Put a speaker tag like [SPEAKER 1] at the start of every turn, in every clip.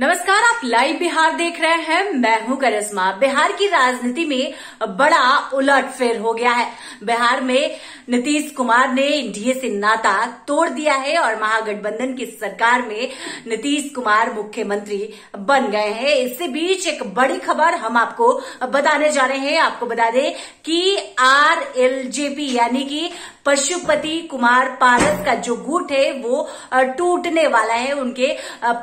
[SPEAKER 1] नमस्कार आप लाइव बिहार देख रहे हैं मैं हूं करिश्मा बिहार की राजनीति में बड़ा उलटफेर हो गया है बिहार में नीतीश कुमार ने एनडीए से नाता तोड़ दिया है और महागठबंधन की सरकार में नीतीश कुमार मुख्यमंत्री बन गए हैं इससे बीच एक बड़ी खबर हम आपको बताने जा रहे हैं आपको बता दें कि आरएलजेपी यानी कि पशुपति कुमार पारस का जो गुट है वो टूटने वाला है उनके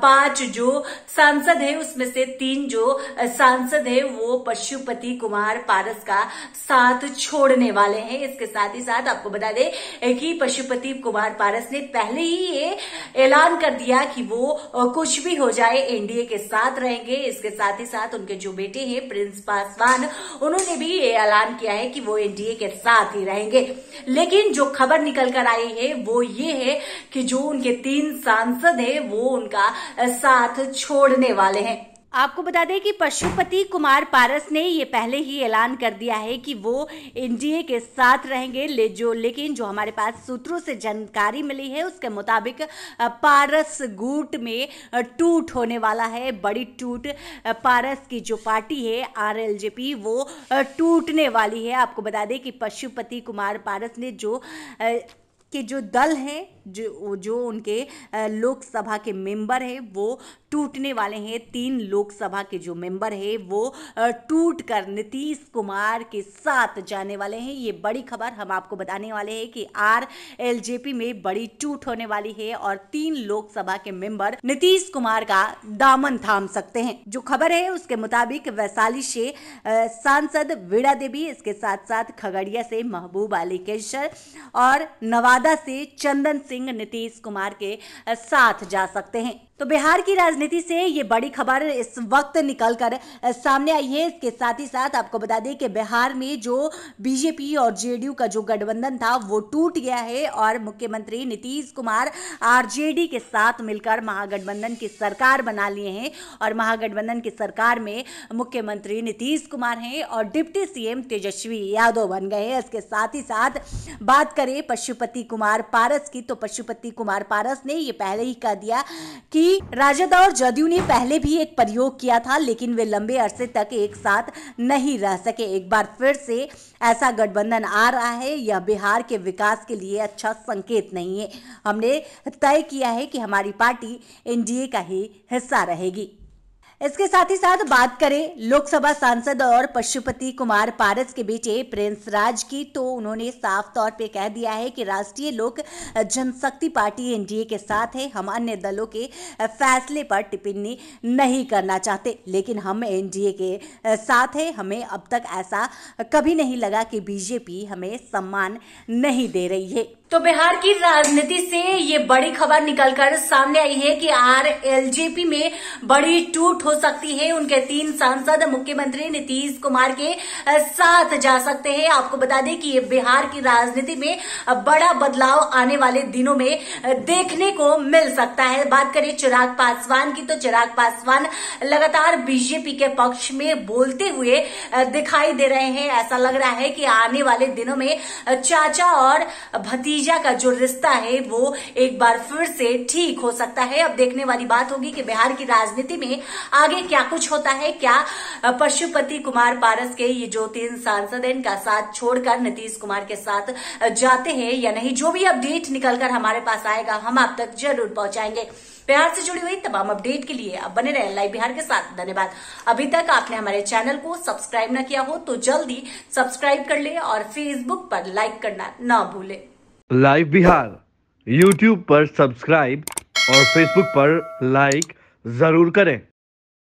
[SPEAKER 1] पांच जो सांसद है उसमें से तीन जो सांसद है वो पशुपति कुमार पारस का साथ छोड़ने वाले हैं इसके साथ ही साथ आपको बता दें कि पशुपति कुमार पारस ने पहले ही ये ऐलान कर दिया कि वो कुछ भी हो जाए एनडीए के साथ रहेंगे इसके साथ ही साथ उनके जो बेटे हैं प्रिंस पासवान उन्होंने भी ये ऐलान किया है कि वो एनडीए के साथ ही रहेंगे लेकिन जो खबर निकल कर आई है वो ये है कि जो उनके तीन सांसद है वो उनका साथ छोड़ने वाले हैं आपको बता दें कि पशुपति कुमार पारस ने ये पहले ही ऐलान कर दिया है कि वो एनडीए के साथ रहेंगे ले जो लेकिन जो हमारे पास सूत्रों से जानकारी मिली है उसके मुताबिक पारस गुट में टूट होने वाला है बड़ी टूट पारस की जो पार्टी है आरएलजेपी वो टूटने वाली है आपको बता दें कि पशुपति कुमार पारस ने जो कि जो दल हैं जो जो उनके लोकसभा के मेंबर हैं वो टूटने वाले हैं तीन लोकसभा के जो मेंबर हैं वो टूट कर नीतीश कुमार के साथ जाने वाले हैं ये बड़ी खबर हम आपको बताने वाले हैं कि आर एलजेपी में बड़ी टूट होने वाली है और तीन लोकसभा के मेंबर नीतीश कुमार का दामन थाम सकते हैं जो खबर है उसके मुताबिक वैशाली से सांसद वीणा देवी इसके साथ साथ खगड़िया से महबूब अली केसर और नवादा नवादा से चंदन सिंह नीतीश कुमार के साथ जा सकते हैं तो बिहार की राजनीति से ये बड़ी खबर इस वक्त निकल कर सामने आई है इसके साथ ही साथ आपको बता दें कि बिहार में जो बीजेपी और जेडीयू का जो गठबंधन था वो टूट गया है और मुख्यमंत्री नीतीश कुमार आरजेडी के साथ मिलकर महागठबंधन की सरकार बना लिए हैं और महागठबंधन की सरकार में मुख्यमंत्री नीतीश कुमार हैं और डिप्टी सी तेजस्वी यादव बन गए हैं इसके साथ ही साथ बात करें पशुपति कुमार पारस की तो पशुपति कुमार पारस ने ये पहले ही कह दिया कि कि राजद और जदयू ने पहले भी एक प्रयोग किया था लेकिन वे लंबे अरसे तक एक साथ नहीं रह सके एक बार फिर से ऐसा गठबंधन आ रहा है यह बिहार के विकास के लिए अच्छा संकेत नहीं है हमने तय किया है कि हमारी पार्टी एनडीए का ही हिस्सा रहेगी इसके साथ ही साथ बात करें लोकसभा सांसद और पशुपति कुमार पारस के बेटे प्रिंस राज की तो उन्होंने साफ तौर पे कह दिया है कि राष्ट्रीय लोक जनशक्ति पार्टी एनडीए के साथ है हम अन्य दलों के फैसले पर टिप्पणी नहीं करना चाहते लेकिन हम एनडीए के साथ है हमें अब तक ऐसा कभी नहीं लगा कि बीजेपी हमें सम्मान नहीं दे रही है तो बिहार की राजनीति से ये बड़ी खबर निकलकर सामने आई है कि आरएलजेपी में बड़ी टूट हो सकती है उनके तीन सांसद मुख्यमंत्री नीतीश कुमार के साथ जा सकते हैं आपको बता दें कि ये बिहार की राजनीति में बड़ा बदलाव आने वाले दिनों में देखने को मिल सकता है बात करें चिराग पासवान की तो चिराग पासवान लगातार बीजेपी के पक्ष में बोलते हुए दिखाई दे रहे हैं ऐसा लग रहा है कि आने वाले दिनों में चाचा और भतीजा का जो रिश्ता है वो एक बार फिर से ठीक हो सकता है अब देखने वाली बात होगी कि बिहार की राजनीति में आगे क्या कुछ होता है क्या पशुपति कुमार पारस के ये जो तीन सांसद हैं इनका साथ छोड़कर नीतीश कुमार के साथ जाते हैं या नहीं जो भी अपडेट निकलकर हमारे पास आएगा हम आप तक जरूर पहुंचाएंगे बिहार से जुड़ी हुई तमाम अपडेट के लिए आप बने रहे लाइव बिहार के साथ धन्यवाद अभी तक आपने हमारे चैनल को सब्सक्राइब न किया हो तो जल्दी सब्सक्राइब कर ले और फेसबुक पर लाइक करना न भूले लाइव बिहार यूट्यूब पर सब्सक्राइब और फेसबुक पर लाइक जरूर करें